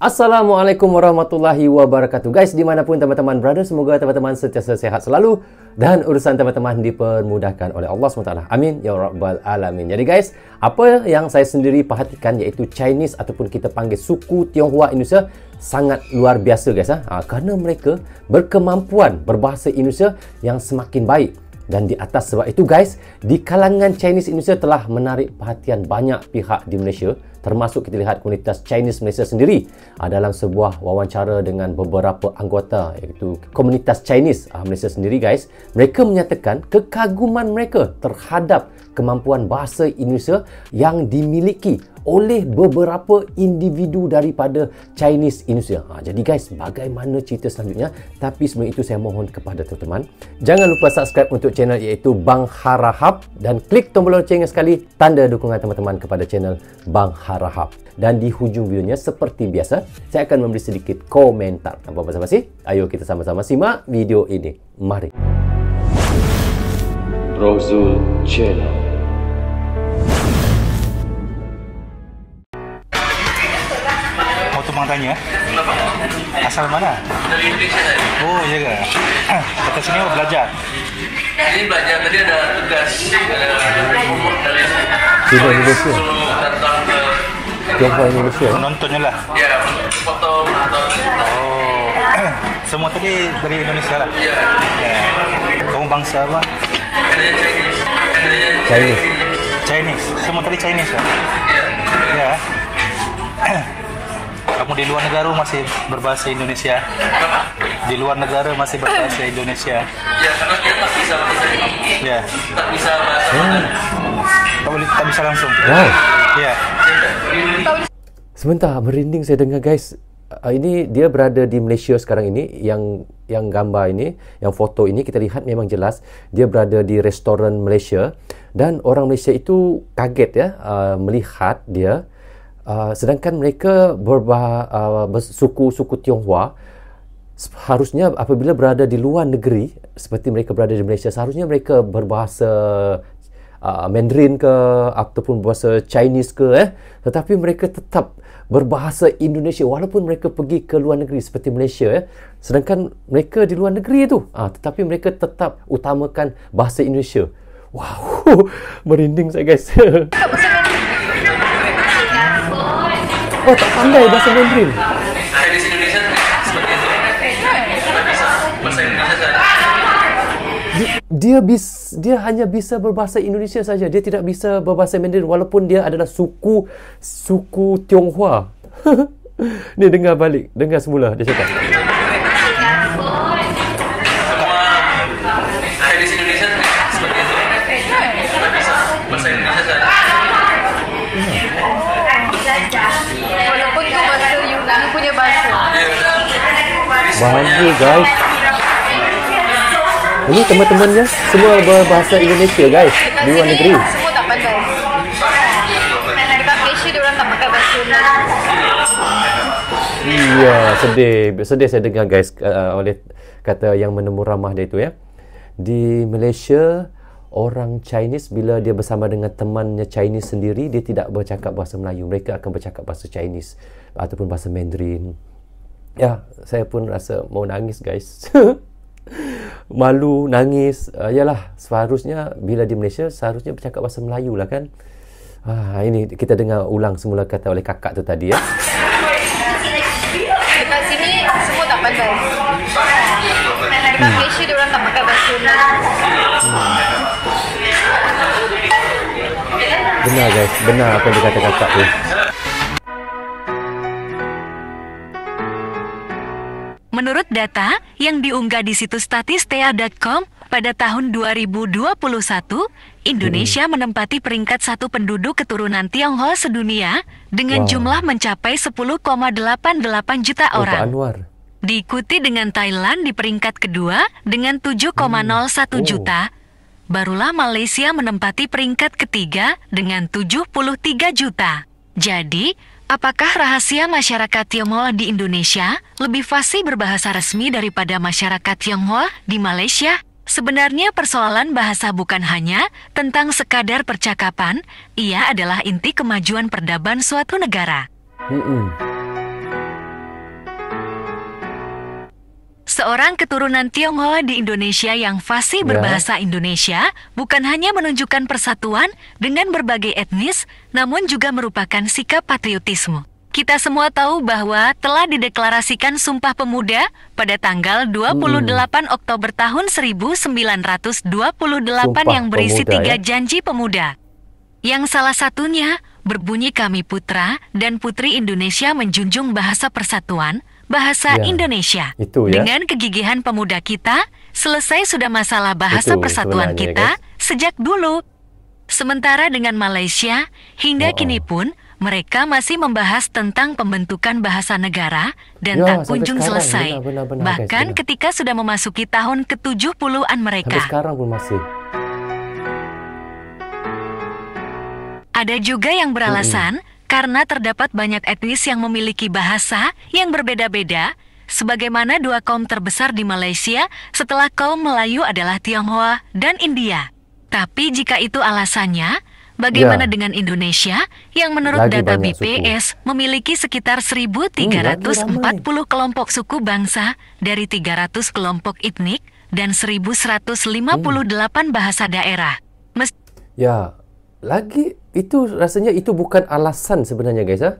Assalamualaikum warahmatullahi wabarakatuh Guys, dimanapun teman-teman berada Semoga teman-teman sentiasa sehat selalu Dan urusan teman-teman dipermudahkan oleh Allah SWT Amin Ya Rabbal Alamin Jadi guys, apa yang saya sendiri perhatikan Iaitu Chinese ataupun kita panggil suku Tionghoa Indonesia Sangat luar biasa guys ha? Ha, Kerana mereka berkemampuan berbahasa Indonesia Yang semakin baik dan di atas sebab itu guys, di kalangan Chinese Indonesia telah menarik perhatian banyak pihak di Malaysia termasuk kita lihat komunitas Chinese Malaysia sendiri ah, dalam sebuah wawancara dengan beberapa anggota iaitu komunitas Chinese ah, Malaysia sendiri guys mereka menyatakan kekaguman mereka terhadap kemampuan bahasa Indonesia yang dimiliki oleh beberapa individu daripada Chinese Indonesia. Ha, jadi guys, bagaimana cerita selanjutnya? Tapi sebelum itu saya mohon kepada teman-teman, jangan lupa subscribe untuk channel iaitu Bang Harahap dan klik tombol loncengnya sekali tanda dukungan teman-teman kepada channel Bang Harahap. Dan di hujung videonya seperti biasa, saya akan memberi sedikit komentar. Apa apa sih? Ayo kita sama-sama simak video ini. Mari. Rosul Channel. abang tanya eh? Asal mana? Dari Indonesia tadi. Oh, iya ke? Kata sini apa belajar? Ini belajar tadi ada tugas dari Bumbu dari Indonesia. Tentang ke... Indonesia. Penontonnya lah. Ya, foto Oh. Semua tadi dari Indonesia lah. Ya. ya. Kamu bangsa apa? Chinese. Chinese. Chinese. Semua tadi Chinese lah. Ya. Ya. kamu di luar negara masih berbahasa Indonesia di luar negara masih berbahasa Indonesia ya karena kita tak bisa bahasa ya tak bisa bahasa hmm. Indonesia tak boleh bisa langsung wow ya. ya sebentar merinding saya dengar guys Uh, ini dia berada di Malaysia sekarang ini yang yang gambar ini yang foto ini kita lihat memang jelas dia berada di restoran Malaysia dan orang Malaysia itu kaget ya uh, melihat dia uh, Ah, sedangkan mereka berba, uh, ah, suku-suku Tionghoa seharusnya apabila berada di luar negeri seperti mereka berada di Malaysia seharusnya mereka berbahasa uh, Mandarin ke ataupun bahasa Chinese ke eh tetapi mereka tetap berbahasa Indonesia walaupun mereka pergi ke luar negeri seperti Malaysia eh sedangkan mereka di luar negeri itu uh, tetapi mereka tetap utamakan bahasa Indonesia wow merinding saya guys kau oh, tak pandai bahasa Mandarin. Dia bis, dia hanya bisa berbahasa Indonesia saja. Dia tidak bisa berbahasa Mandarin walaupun dia adalah suku suku Tionghoa. Ni dengar balik, dengar semula dia cakap. Bantu guys Ini teman-temannya Semua berbahasa Indonesia guys Di luar negeri Iya sedih Sedih saya dengar guys uh, Oleh kata yang menemu ramah dia itu ya Di Malaysia Orang Chinese bila dia bersama dengan temannya Chinese sendiri Dia tidak bercakap bahasa Melayu Mereka akan bercakap bahasa Chinese Ataupun bahasa Mandarin ya yeah, saya pun rasa mau nangis guys malu nangis uh, yalah seharusnya bila di Malaysia seharusnya bercakap bahasa Melayu lah kan ah, uh, ini kita dengar ulang semula kata oleh kakak tu tadi ya kita sini semua tak pandai Malaysia orang tak bahasa Melayu benar guys benar apa yang dikatakan kakak tu Menurut data yang diunggah di situs statistea.com, pada tahun 2021, Indonesia hmm. menempati peringkat satu penduduk keturunan Tionghoa sedunia dengan wow. jumlah mencapai 10,88 juta orang. Anwar. Diikuti dengan Thailand di peringkat kedua dengan 7,01 hmm. oh. juta. Barulah Malaysia menempati peringkat ketiga dengan 73 juta. Jadi, Apakah rahasia masyarakat Tionghoa di Indonesia lebih fasih berbahasa resmi daripada masyarakat Tionghoa di Malaysia? Sebenarnya persoalan bahasa bukan hanya tentang sekadar percakapan, ia adalah inti kemajuan peradaban suatu negara. Mm -mm. Seorang keturunan Tionghoa di Indonesia yang fasih ya. berbahasa Indonesia bukan hanya menunjukkan persatuan dengan berbagai etnis, namun juga merupakan sikap patriotisme. Kita semua tahu bahwa telah dideklarasikan Sumpah Pemuda pada tanggal 28 hmm. Oktober tahun 1928 Sumpah yang berisi pemuda, tiga ya? janji pemuda. Yang salah satunya berbunyi kami putra dan putri Indonesia menjunjung bahasa persatuan, bahasa ya, Indonesia. Itu ya. Dengan kegigihan pemuda kita, selesai sudah masalah bahasa itu, persatuan kita sejak dulu. Sementara dengan Malaysia, hingga oh, kini pun mereka masih membahas tentang pembentukan bahasa negara dan Yo, ya, tak kunjung sekarang, selesai. Benar, benar, benar, Bahkan benar. ketika sudah memasuki tahun ke-70-an mereka. Sampai sekarang pun masih. Ada juga yang beralasan -hmm karena terdapat banyak etnis yang memiliki bahasa yang berbeda-beda, sebagaimana dua kaum terbesar di Malaysia setelah kaum Melayu adalah Tionghoa dan India. Tapi jika itu alasannya, bagaimana ya. dengan Indonesia yang menurut Lagi data BPS suku. memiliki sekitar 1.340 kelompok suku bangsa dari 300 kelompok etnik dan 1.158 hmm. bahasa daerah. Mes ya, lagi itu rasanya itu bukan alasan sebenarnya guys ha?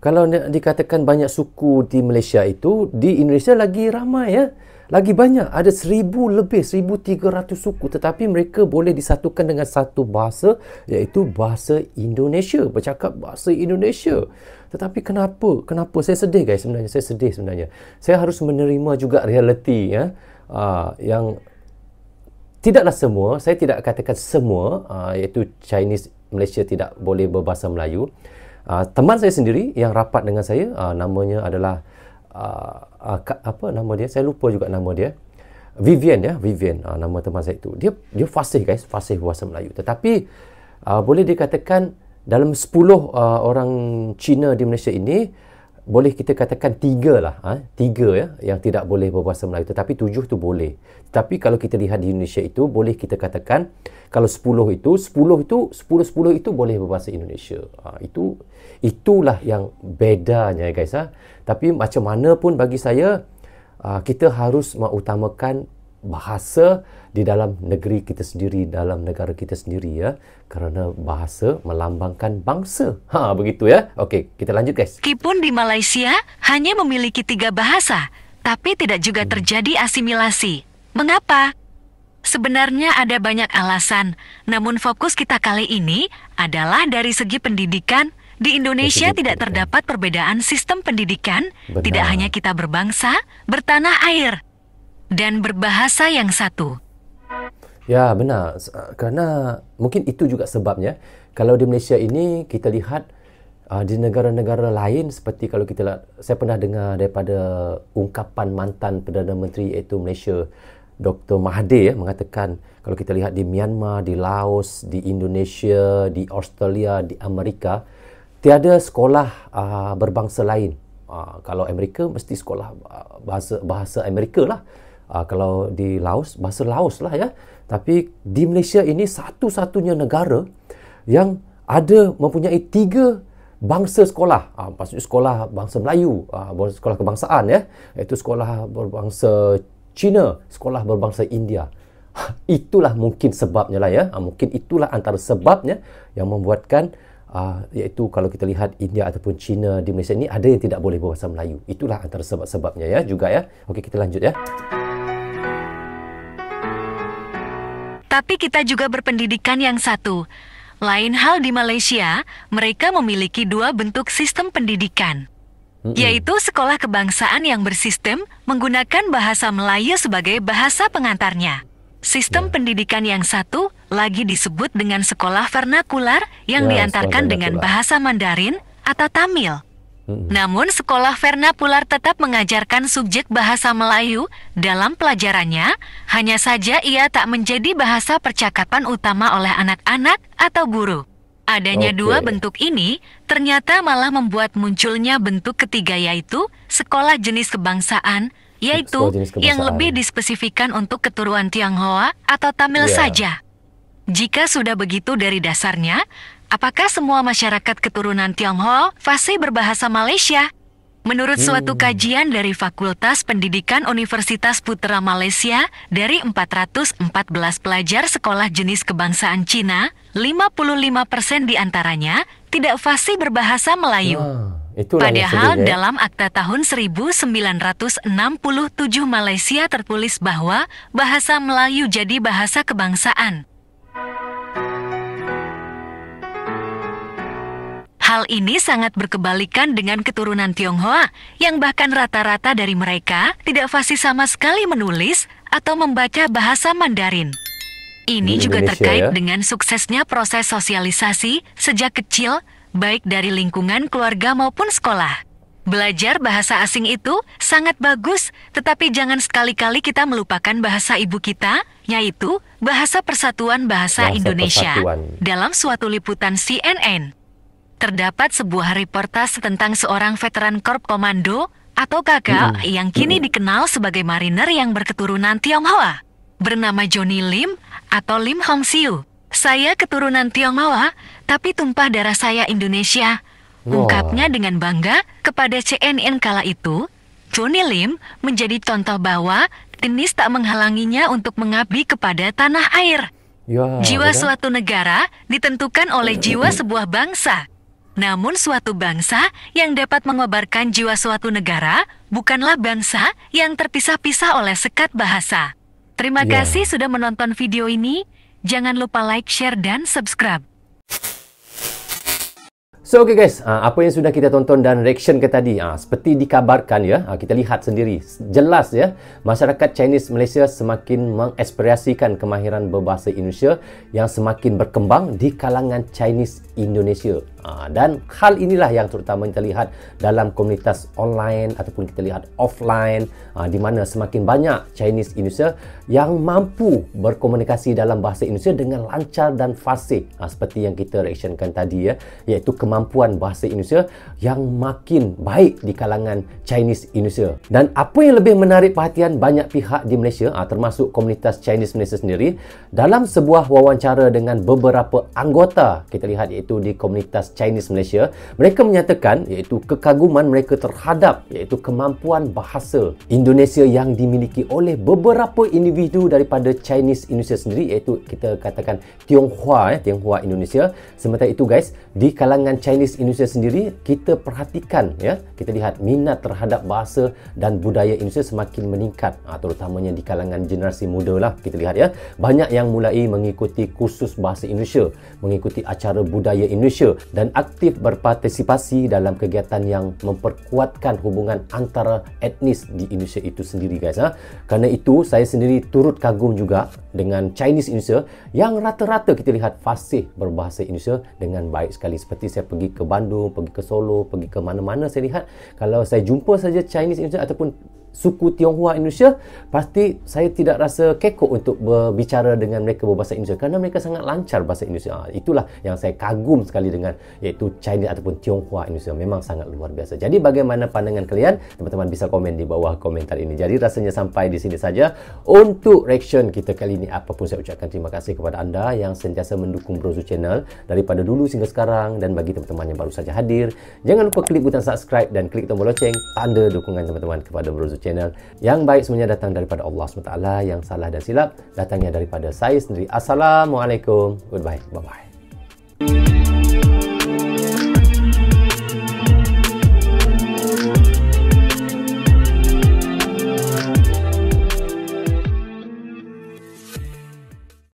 kalau dikatakan banyak suku di Malaysia itu di Indonesia lagi ramai ya lagi banyak ada seribu lebih seribu tiga ratus suku tetapi mereka boleh disatukan dengan satu bahasa iaitu bahasa Indonesia bercakap bahasa Indonesia tetapi kenapa kenapa saya sedih guys sebenarnya saya sedih sebenarnya saya harus menerima juga realiti ya uh, ah, yang tidaklah semua saya tidak katakan semua uh, iaitu Chinese Malaysia tidak boleh berbahasa Melayu uh, teman saya sendiri yang rapat dengan saya uh, namanya adalah uh, uh, apa nama dia saya lupa juga nama dia Vivian ya Vivian uh, nama teman saya itu dia dia fasih guys fasih bahasa Melayu tetapi uh, boleh dikatakan dalam 10 uh, orang Cina di Malaysia ini boleh kita katakan tiga lah ha? tiga ya yang tidak boleh berbahasa Melayu tetapi tujuh tu boleh tapi kalau kita lihat di Indonesia itu boleh kita katakan kalau sepuluh itu sepuluh itu sepuluh sepuluh itu boleh berbahasa Indonesia ha, itu itulah yang bedanya guys ha? tapi macam mana pun bagi saya ha, kita harus mengutamakan bahasa di dalam negeri kita sendiri, dalam negara kita sendiri ya. Kerana bahasa melambangkan bangsa. Ha, begitu ya. Okey, kita lanjut guys. Kipun di Malaysia hanya memiliki tiga bahasa, tapi tidak juga terjadi asimilasi. Mengapa? Sebenarnya ada banyak alasan, namun fokus kita kali ini adalah dari segi pendidikan. Di Indonesia tidak terdapat perbedaan sistem pendidikan, Benar. tidak hanya kita berbangsa, bertanah air, dan berbahasa yang satu. Ya, benar. Ah, kerana mungkin itu juga sebabnya. Kalau di Malaysia ini, kita lihat uh, di negara-negara lain seperti kalau kita lihat, saya pernah dengar daripada ungkapan mantan Perdana Menteri iaitu Malaysia, Dr. Mahathir ya, mengatakan kalau kita lihat di Myanmar, di Laos, di Indonesia, di Australia, di Amerika, tiada sekolah uh, berbangsa lain. Uh, kalau Amerika, mesti sekolah uh, bahasa, bahasa Amerika lah uh, kalau di Laos bahasa Laos lah ya tapi di Malaysia ini satu-satunya negara yang ada mempunyai tiga bangsa sekolah uh, ah, maksudnya sekolah bangsa Melayu uh, sekolah kebangsaan ya itu sekolah berbangsa Cina sekolah berbangsa India itulah mungkin sebabnya lah ya mungkin itulah antara sebabnya yang membuatkan uh, iaitu kalau kita lihat India ataupun China di Malaysia ini ada yang tidak boleh berbahasa Melayu itulah antara sebab-sebabnya ya juga ya okey kita lanjut ya tapi kita juga berpendidikan yang satu. Lain hal di Malaysia, mereka memiliki dua bentuk sistem pendidikan, yaitu sekolah kebangsaan yang bersistem menggunakan bahasa Melayu sebagai bahasa pengantarnya. Sistem yeah. pendidikan yang satu lagi disebut dengan sekolah vernakular yang yeah, diantarkan dengan bahasa Mandarin atau Tamil. Namun sekolah Pular tetap mengajarkan subjek bahasa Melayu dalam pelajarannya, hanya saja ia tak menjadi bahasa percakapan utama oleh anak-anak atau guru. Adanya okay. dua bentuk ini ternyata malah membuat munculnya bentuk ketiga yaitu sekolah jenis kebangsaan, yaitu jenis kebangsaan. yang lebih dispesifikan untuk keturunan Tionghoa atau Tamil yeah. saja. Jika sudah begitu dari dasarnya, apakah semua masyarakat keturunan Tionghoa fasih berbahasa Malaysia? Menurut hmm. suatu kajian dari Fakultas Pendidikan Universitas Putra Malaysia, dari 414 pelajar sekolah jenis kebangsaan Cina, 55% diantaranya tidak fasih berbahasa Melayu. Ah, Padahal ya. dalam Akta tahun 1967 Malaysia tertulis bahwa bahasa Melayu jadi bahasa kebangsaan. Hal ini sangat berkebalikan dengan keturunan Tionghoa, yang bahkan rata-rata dari mereka tidak fasih sama sekali menulis atau membaca bahasa Mandarin. Ini juga terkait ya? dengan suksesnya proses sosialisasi sejak kecil, baik dari lingkungan keluarga maupun sekolah. Belajar bahasa asing itu sangat bagus, tetapi jangan sekali-kali kita melupakan bahasa ibu kita, yaitu Bahasa Persatuan Bahasa, bahasa Indonesia. Persatuan. Dalam suatu liputan CNN, terdapat sebuah reportase tentang seorang veteran korps komando atau KK hmm. yang kini hmm. dikenal sebagai mariner yang berketurunan Tionghoa bernama Johnny Lim atau Lim Hong Siu. Saya keturunan Tionghoa, tapi tumpah darah saya Indonesia. Wow. Ungkapnya dengan bangga kepada CNN kala itu, Johnny Lim menjadi contoh bahwa jenis tak menghalanginya untuk mengabdi kepada tanah air. Ya, jiwa suatu negara ditentukan oleh jiwa sebuah bangsa. Namun suatu bangsa yang dapat mengobarkan jiwa suatu negara bukanlah bangsa yang terpisah-pisah oleh sekat bahasa. Terima wow. Ya. kasih sudah menonton video ini. Jangan lupa like, share, dan subscribe. So, okay guys. Ah, apa yang sudah kita tonton dan reaction ke tadi. Ah, seperti dikabarkan ya, ah, kita lihat sendiri. Jelas ya, masyarakat Chinese Malaysia semakin mengekspresikan kemahiran berbahasa Indonesia yang semakin berkembang di kalangan Chinese Indonesia. Ha, dan hal inilah yang terutama kita lihat dalam komunitas online ataupun kita lihat offline ha, di mana semakin banyak Chinese Indonesia yang mampu berkomunikasi dalam bahasa Indonesia dengan lancar dan fasih ha, seperti yang kita reactionkan tadi ya iaitu kemampuan bahasa Indonesia yang makin baik di kalangan Chinese Indonesia dan apa yang lebih menarik perhatian banyak pihak di Malaysia termasuk komunitas Chinese Malaysia sendiri dalam sebuah wawancara dengan beberapa anggota kita lihat iaitu di komunitas Chinese Malaysia, mereka menyatakan iaitu kekaguman mereka terhadap iaitu kemampuan bahasa Indonesia yang dimiliki oleh beberapa individu daripada Chinese Indonesia sendiri iaitu kita katakan Tionghoa eh, Tionghoa Indonesia. Sementara itu guys, di kalangan Chinese Indonesia sendiri kita perhatikan ya, kita lihat minat terhadap bahasa dan budaya Indonesia semakin meningkat ah, terutamanya di kalangan generasi muda lah kita lihat ya. Banyak yang mulai mengikuti kursus bahasa Indonesia, mengikuti acara budaya Indonesia dan dan aktif berpartisipasi dalam kegiatan yang memperkuatkan hubungan antara etnis di Indonesia itu sendiri guys ha. Kerana itu saya sendiri turut kagum juga dengan Chinese Indonesia yang rata-rata kita lihat fasih berbahasa Indonesia dengan baik sekali seperti saya pergi ke Bandung, pergi ke Solo, pergi ke mana-mana saya lihat kalau saya jumpa saja Chinese Indonesia ataupun suku Tionghoa Indonesia pasti saya tidak rasa kekok untuk berbicara dengan mereka berbahasa Indonesia kerana mereka sangat lancar bahasa Indonesia ha, itulah yang saya kagum sekali dengan iaitu Chinese ataupun Tionghoa Indonesia memang sangat luar biasa jadi bagaimana pandangan kalian teman-teman bisa komen di bawah komentar ini jadi rasanya sampai di sini saja untuk reaction kita kali ini apapun saya ucapkan terima kasih kepada anda yang sentiasa mendukung Brozu Channel daripada dulu sehingga sekarang dan bagi teman-teman yang baru saja hadir jangan lupa klik butang subscribe dan klik tombol loceng tanda dukungan teman-teman kepada Brozu channel. Yang baik semuanya datang daripada Allah SWT. Yang salah dan silap datangnya daripada saya sendiri. Assalamualaikum. Goodbye. Bye-bye.